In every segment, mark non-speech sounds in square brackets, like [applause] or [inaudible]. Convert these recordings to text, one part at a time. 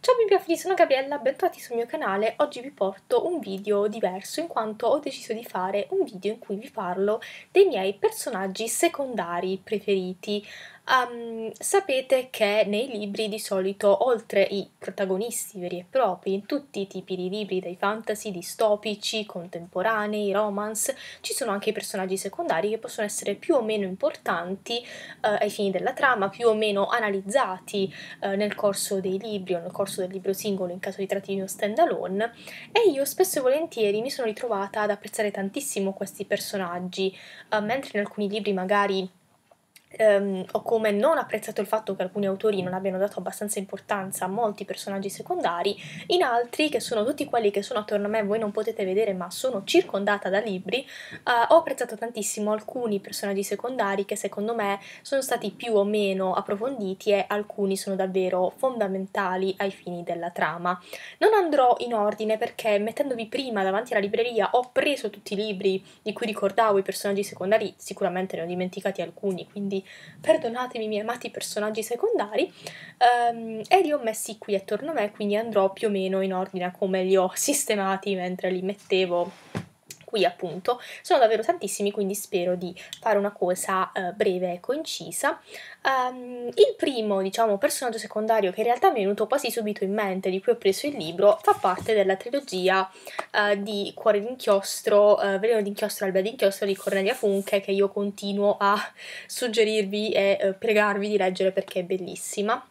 Ciao bibliofili, sono Gabriella, bentornati sul mio canale. Oggi vi porto un video diverso in quanto ho deciso di fare un video in cui vi parlo dei miei personaggi secondari preferiti um, sapete che nei libri di solito, oltre i protagonisti veri e propri, in tutti i tipi di libri, dai fantasy, distopici, contemporanei, romance, ci sono anche i personaggi secondari che possono essere più o meno importanti uh, ai fini della trama, più o meno analizzati uh, nel corso dei libri o nel corso del libro singolo in caso di tratti di uno stand alone. E io spesso e volentieri mi sono ritrovata ad apprezzare tantissimo questi personaggi, uh, mentre in alcuni libri magari Um, ho come non apprezzato il fatto che alcuni autori non abbiano dato abbastanza importanza a molti personaggi secondari, in altri, che sono tutti quelli che sono attorno a me, voi non potete vedere, ma sono circondata da libri, uh, ho apprezzato tantissimo alcuni personaggi secondari che secondo me sono stati più o meno approfonditi e alcuni sono davvero fondamentali ai fini della trama. Non andrò in ordine perché mettendovi prima davanti alla libreria ho preso tutti i libri di cui ricordavo i personaggi secondari, sicuramente ne ho dimenticati alcuni, quindi perdonatemi miei amati personaggi secondari, um, e li ho messi qui attorno a me, quindi andrò più o meno in ordine a come li ho sistemati mentre li mettevo qui appunto sono davvero tantissimi quindi spero di fare una cosa eh, breve e concisa um, ehm, il primo diciamo personaggio secondario che in realtà mi è venuto quasi subito in mente di cui ho preso il libro fa parte della trilogia eh, di Cuore d'inchiostro eh, Veleno d'inchiostro Alba d'inchiostro di Cornelia Funke che io continuo a suggerirvi e eh, pregarvi di leggere perché è bellissima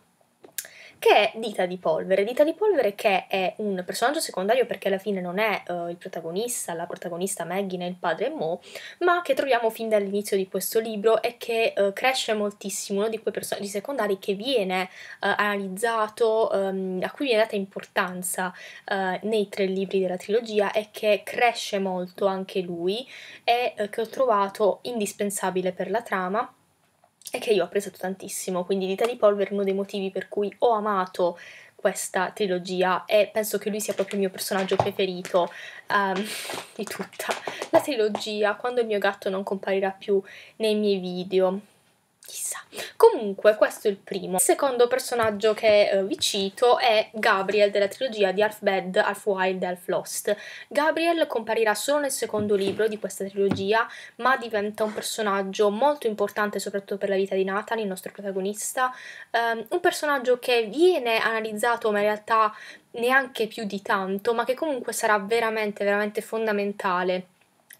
che è Dita di Polvere. Dita di Polvere che è un personaggio secondario perché alla fine non è uh, il protagonista, la protagonista Maggie né il padre Mo, ma che troviamo fin dall'inizio di questo libro e che uh, cresce moltissimo, uno di quei personaggi secondari che viene uh, analizzato, um, a cui viene data importanza nei tre libri della trilogia e che cresce molto anche lui e che ho trovato indispensabile per la trama è che io ho apprezzato tantissimo, quindi Vita di polvere è uno dei motivi per cui ho amato questa trilogia e penso che lui sia proprio il mio personaggio preferito um, di tutta la trilogia, quando il mio gatto non comparirà più nei miei video chissà. Comunque, questo è il primo. Il secondo personaggio che eh, vi cito è Gabriel della trilogia di Half Bad, Half Wild e Half Lost. Gabriel comparirà solo nel secondo libro di questa trilogia, ma diventa un personaggio molto importante soprattutto per la vita di Nathan, il nostro protagonista. Um, un personaggio che viene analizzato, ma in realtà neanche più di tanto, ma che comunque sarà veramente, veramente fondamentale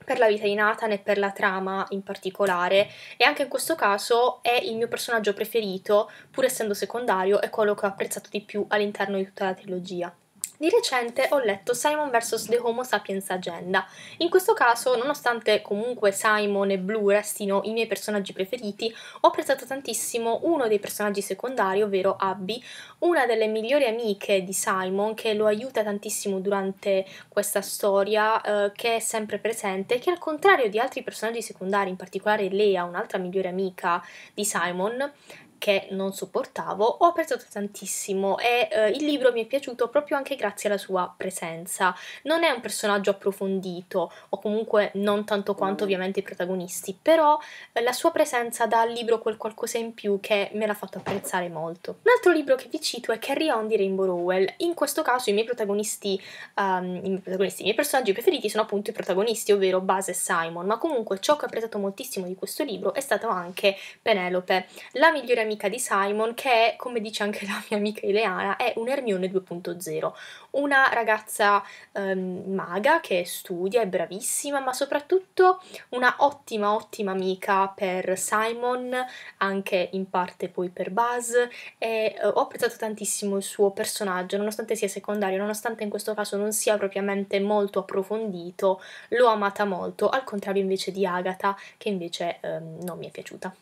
per la vita di Nathan e per la trama in particolare e anche in questo caso è il mio personaggio preferito, pur essendo secondario, è quello che ho apprezzato di più all'interno di tutta la trilogia. Di recente ho letto Simon vs. The Homo Sapiens Agenda. In questo caso, nonostante comunque Simon e Blue restino i miei personaggi preferiti, ho apprezzato tantissimo uno dei personaggi secondari, ovvero Abby, una delle migliori amiche di Simon che lo aiuta tantissimo durante questa storia, eh, che è sempre presente, che al contrario di altri personaggi secondari, in particolare Lea, un'altra migliore amica di Simon, che non sopportavo, ho apprezzato tantissimo e eh, il libro mi è piaciuto proprio anche grazie alla sua presenza. Non è un personaggio approfondito o comunque non tanto quanto mm. ovviamente i protagonisti, però eh, la sua presenza dà al libro quel qualcosa in più che me l'ha fatto apprezzare molto. Un altro libro che vi cito è Carry On di Rainbow Rowell. In questo caso i miei protagonisti, um, i, miei protagonisti i miei personaggi preferiti sono appunto i protagonisti, ovvero Base e Simon, ma comunque ciò che ho apprezzato moltissimo di questo libro è stato anche Penelope, la migliore amica di Simon che è, come dice anche [laughs] la mia amica Ileana, è un Hermione 2.0, una ragazza ehm, maga che studia, è bravissima, ma soprattutto una ottima, ottima amica per Simon, anche in parte poi per Buzz e eh, ho apprezzato tantissimo il suo personaggio, nonostante sia secondario, nonostante in questo caso non sia propriamente molto approfondito, l'ho amata molto, al contrario invece di Agatha che invece ehm, non mi è piaciuta.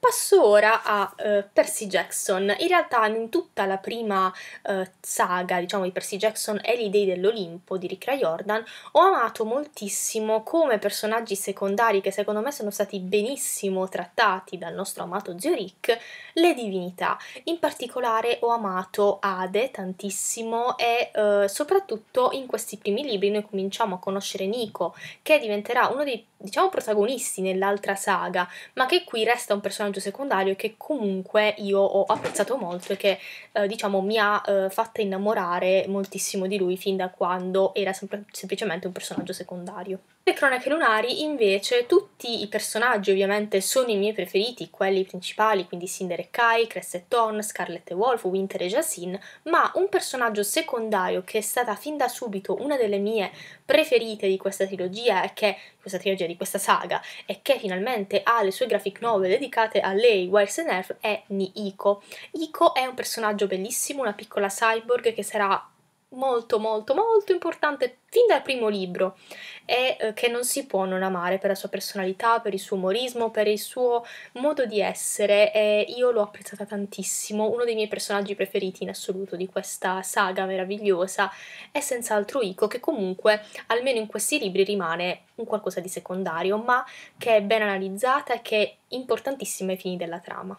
Passo ora a uh, Percy Jackson. In realtà in tutta la prima uh, saga, diciamo, di Percy Jackson e gli dei dell'Olimpo di Rick Riordan, ho amato moltissimo come personaggi secondari che secondo me sono stati benissimo trattati dal nostro amato zio Rick, le divinità. In particolare ho amato Ade tantissimo e uh, soprattutto in questi primi libri noi cominciamo a conoscere Nico, che diventerà uno dei, diciamo, protagonisti nell'altra saga, ma che qui resta un personaggio personaggio secondario che comunque io ho apprezzato molto e che eh, diciamo mi ha eh, fatta innamorare moltissimo di lui fin da quando era sem- semplicemente un personaggio secondario. Le cronache lunari, invece, tutti i personaggi ovviamente sono i miei preferiti, quelli principali, quindi Cinder e Kai, Crest e Thorn, Scarlet e Wolf, Winter e Jacin, ma un personaggio secondario che è stata fin da subito una delle mie preferite di questa trilogia e che questa trilogia di questa saga e che finalmente ha le sue graphic novel dedicate a lei, Wires and Earth, è Niiko. Iko è un personaggio bellissimo, una piccola cyborg che sarà molto molto molto importante fin dal primo libro e eh, che non si può non amare per la sua personalità, per il suo umorismo, per il suo modo di essere e io l'ho apprezzata tantissimo, uno dei miei personaggi preferiti in assoluto di questa saga meravigliosa è senz'altro Ico che comunque almeno in questi libri rimane un qualcosa di secondario ma che è ben analizzata e che è importantissima ai fini della trama.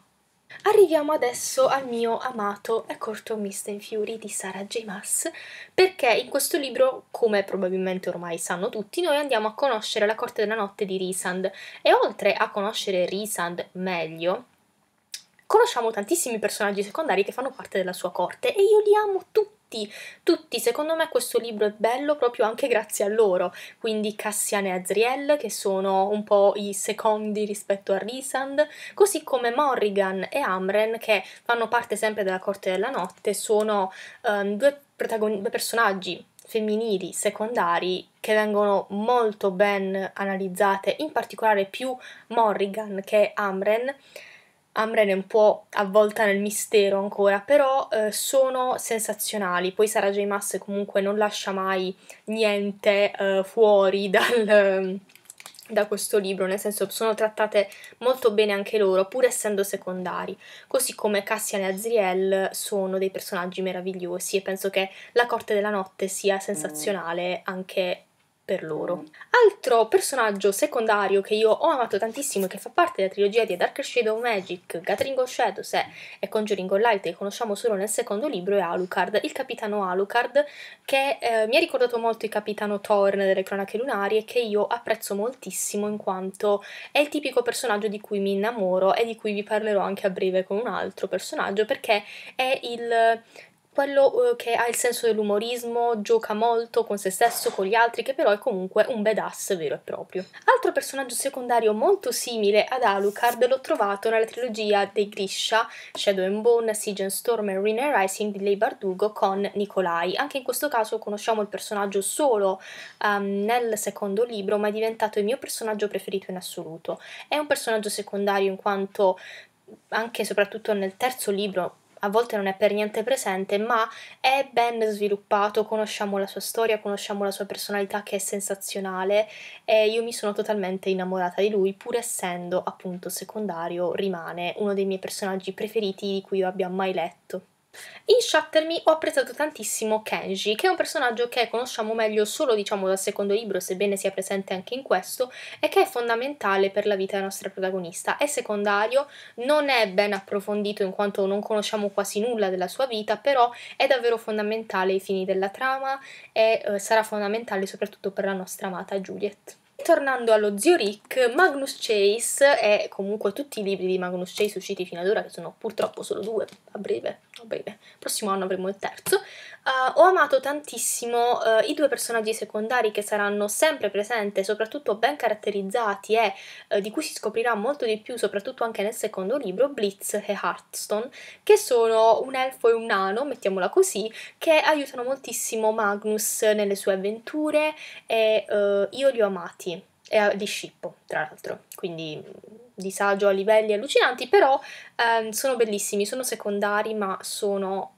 Arriviamo adesso al mio amato e corto of Mist and Fury di Sarah J. Maas, perché in questo libro, come probabilmente ormai sanno tutti, noi andiamo a conoscere la corte della notte di Risand e oltre a conoscere Risand meglio, conosciamo tantissimi personaggi secondari che fanno parte della sua corte e io li amo tutti tutti, tutti, secondo me questo libro è bello proprio anche grazie a loro, quindi Cassian e Azriel che sono un po' i secondi rispetto a Risand, così come Morrigan e Amren che fanno parte sempre della Corte della Notte, sono um, due, due personaggi femminili secondari che vengono molto ben analizzate, in particolare più Morrigan che Amren, Amren è un po' avvolta nel mistero ancora, però eh, sono sensazionali. Poi Sara J. Mass comunque non lascia mai niente eh, fuori [laughs] dal, da questo libro, nel senso sono trattate molto bene anche loro, pur essendo secondari. Così come Cassian e Azriel sono dei personaggi meravigliosi e penso che La Corte della Notte sia mm. sensazionale anche per loro. Altro personaggio secondario che io ho amato tantissimo e che fa parte della trilogia di Darker Shadow Magic, Gathering of Shadows e, Conjuring of Light che conosciamo solo nel secondo libro è Alucard, il capitano Alucard che eh, mi ha ricordato molto il capitano Thorn delle cronache lunari e che io apprezzo moltissimo in quanto è il tipico personaggio di cui mi innamoro e di cui vi parlerò anche a breve con un altro personaggio perché è il quello eh, che ha il senso dell'umorismo, gioca molto con se stesso, con gli altri, che però è comunque un badass vero e proprio. Altro personaggio secondario molto simile ad Alucard l'ho trovato nella trilogia dei Grisha, Shadow and Bone, Siege and Storm e Rina Rising di Lei Bardugo con Nicolai. Anche in questo caso conosciamo il personaggio solo um, nel secondo libro, ma è diventato il mio personaggio preferito in assoluto. È un personaggio secondario in quanto anche e soprattutto nel terzo libro a volte non è per niente presente, ma è ben sviluppato, conosciamo la sua storia, conosciamo la sua personalità che è sensazionale e io mi sono totalmente innamorata di lui, pur essendo appunto secondario, rimane uno dei miei personaggi preferiti di cui io abbia mai letto. In Shatter Me ho apprezzato tantissimo Kenji, che è un personaggio che conosciamo meglio solo diciamo dal secondo libro, sebbene sia presente anche in questo, e che è fondamentale per la vita della nostra protagonista. È secondario, non è ben approfondito in quanto non conosciamo quasi nulla della sua vita, però è davvero fondamentale ai fini della trama e eh, sarà fondamentale soprattutto per la nostra amata Juliet. Tornando allo zio Rick, Magnus Chase e comunque tutti i libri di Magnus Chase usciti fino ad ora, che sono purtroppo solo due, a breve, a breve, prossimo anno avremo il terzo, uh, ho amato tantissimo uh, i due personaggi secondari che saranno sempre presenti, soprattutto ben caratterizzati e uh, di cui si scoprirà molto di più, soprattutto anche nel secondo libro, Blitz e Hearthstone, che sono un elfo e un nano, mettiamola così, che aiutano moltissimo Magnus nelle sue avventure e io li ho amati è eh, di scippo, tra l'altro, quindi disagio a livelli allucinanti, però ehm, sono bellissimi, sono secondari, ma sono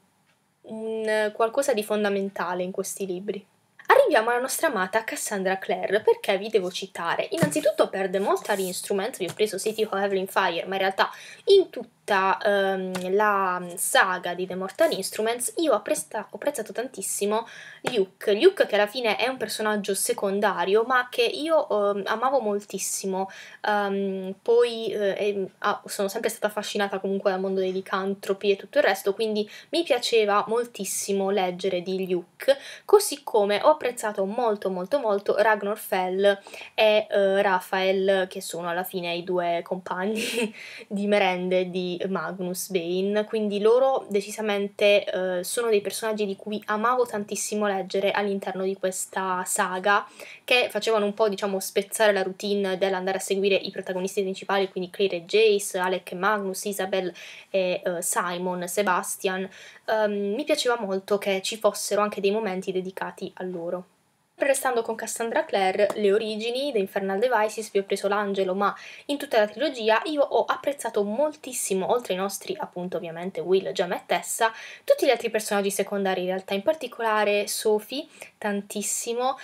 un, qualcosa di fondamentale in questi libri. Arriviamo alla nostra amata Cassandra Clare, perché vi devo citare? Innanzitutto per The Mortar Instrument, vi ho preso City of Evelyn Fire, ma in realtà in tutti tutta ehm, la saga di The Mortal Instruments, io ho, presta- ho apprezzato tantissimo Luke. Luke che alla fine è un personaggio secondario, ma che io ehm, amavo moltissimo. Um, poi eh, ah, sono sempre stata affascinata comunque dal mondo dei licantropi e tutto il resto, quindi mi piaceva moltissimo leggere di Luke, così come ho apprezzato molto molto molto Ragnar Fell e eh, Raphael, che sono alla fine i due compagni [laughs] di merende di Magnus Bane, quindi loro decisamente eh, sono dei personaggi di cui amavo tantissimo leggere all'interno di questa saga, che facevano un po' diciamo spezzare la routine dell'andare a seguire i protagonisti principali, quindi Claire e Jace, Alec e Magnus, Isabel e eh, Simon, Sebastian. Um, mi piaceva molto che ci fossero anche dei momenti dedicati a loro. Restando con Cassandra Clare, le origini The Infernal Devices, vi ho preso l'angelo, ma in tutta la trilogia io ho apprezzato moltissimo, oltre ai nostri appunto ovviamente Will, Gemma e Tessa, tutti gli altri personaggi secondari in realtà, in particolare Sophie tantissimo,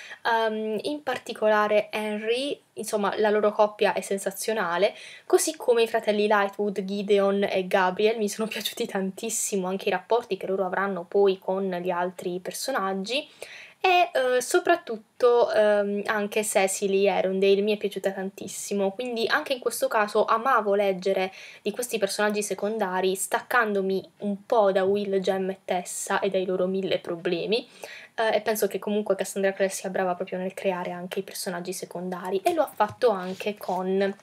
um, in particolare Henry, insomma la loro coppia è sensazionale, così come i fratelli Lightwood, Gideon e Gabriel, mi sono [laughs] piaciuti tantissimo anche i rapporti che loro avranno poi con gli altri personaggi e eh, soprattutto ehm, anche Cecily Erondale mi è piaciuta tantissimo, quindi anche in questo caso amavo leggere di questi personaggi secondari staccandomi un po' da Will, Gem e Tessa e dai loro mille problemi eh, e penso che comunque Cassandra Clare sia brava proprio nel creare anche i personaggi secondari e lo ha fatto anche con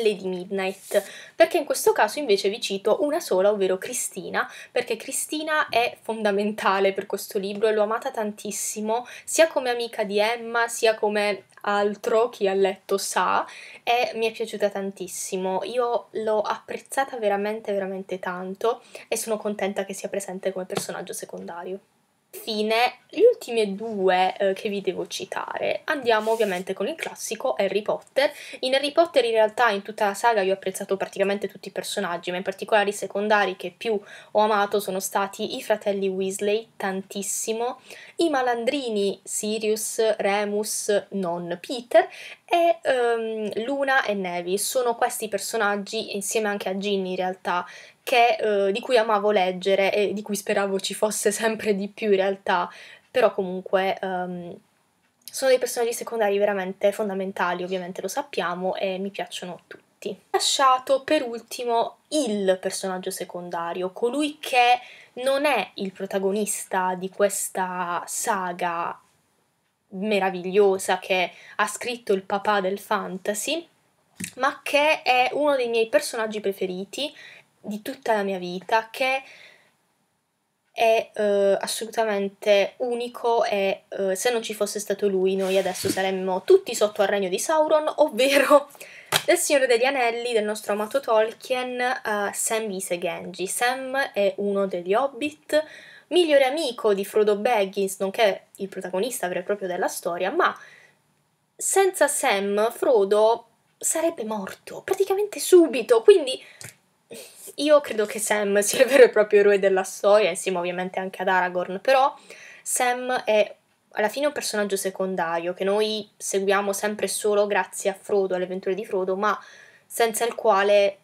Lady Midnight, perché in questo caso invece vi cito una sola, ovvero Cristina, perché Cristina è fondamentale per questo libro e l'ho amata tantissimo, sia come amica di Emma, sia come altro chi ha letto sa e mi è piaciuta tantissimo. Io l'ho apprezzata veramente veramente tanto e sono contenta che sia presente come personaggio secondario. Infine, gli ultimi due eh, che vi devo citare, andiamo ovviamente con il classico Harry Potter. In Harry Potter in realtà in tutta la saga io ho apprezzato praticamente tutti i personaggi, ma in particolare i secondari che più ho amato sono stati i fratelli Weasley, tantissimo, i malandrini Sirius, Remus, non Peter, e um, Luna e Nevi. Sono questi personaggi, insieme anche a Ginny in realtà, che, eh, di cui amavo leggere e di cui speravo ci fosse [laughs] sempre di più in realtà, però comunque ehm, sono dei personaggi secondari veramente fondamentali, ovviamente lo sappiamo, e mi piacciono tutti. Lasciato per ultimo il personaggio secondario, colui che non è il protagonista di questa saga meravigliosa che ha scritto il papà del fantasy, ma che è uno dei miei personaggi preferiti di tutta la mia vita che è eh, assolutamente unico e eh, se non ci fosse stato lui noi adesso saremmo tutti sotto al regno di Sauron, ovvero [laughs] del Signore degli Anelli, del nostro amato Tolkien, uh, Sam Vise Genji. Sam è uno degli Hobbit, migliore amico di Frodo Baggins, nonché il protagonista vero e proprio della storia, ma senza Sam Frodo sarebbe morto praticamente subito, quindi io credo che Sam sia il [laughs] vero e proprio eroe della storia, insieme ovviamente anche ad Aragorn, però Sam è alla fine un personaggio secondario che noi seguiamo sempre solo grazie a Frodo, alle avventure di Frodo, ma senza il quale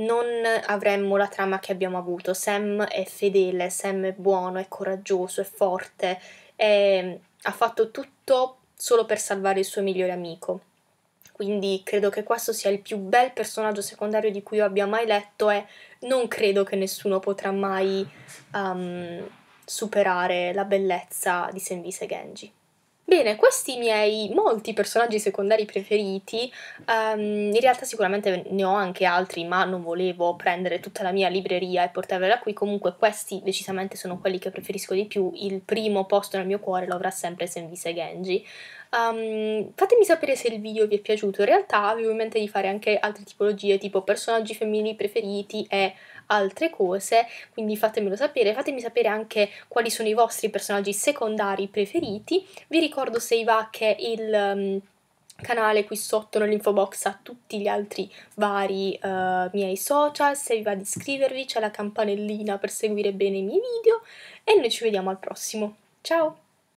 non avremmo la trama che abbiamo avuto. Sam è fedele, Sam è buono, è coraggioso, è forte, è... ha fatto tutto solo per salvare il suo migliore amico quindi credo che questo sia il più bel personaggio secondario di cui io abbia mai letto e non credo che nessuno potrà mai um, superare la bellezza di Senvise Genji. Bene, questi miei molti personaggi secondari preferiti, um, in realtà sicuramente ne ho anche altri, ma non volevo prendere tutta la mia libreria e portarvela qui, comunque questi decisamente sono quelli che preferisco di più, il primo posto nel mio cuore lo avrà sempre Senvise Genji, Um, fatemi sapere se il video vi è piaciuto. In realtà avevo in mente di fare anche altre tipologie, tipo personaggi femminili preferiti e altre cose, quindi fatemelo sapere, fatemi sapere anche quali sono i vostri personaggi secondari preferiti. Vi ricordo se i va che il um, canale qui sotto nell'info box ha tutti gli altri vari uh, miei social, se vi va di iscrivervi c'è la campanellina per seguire bene i miei video e noi ci vediamo al prossimo. Ciao!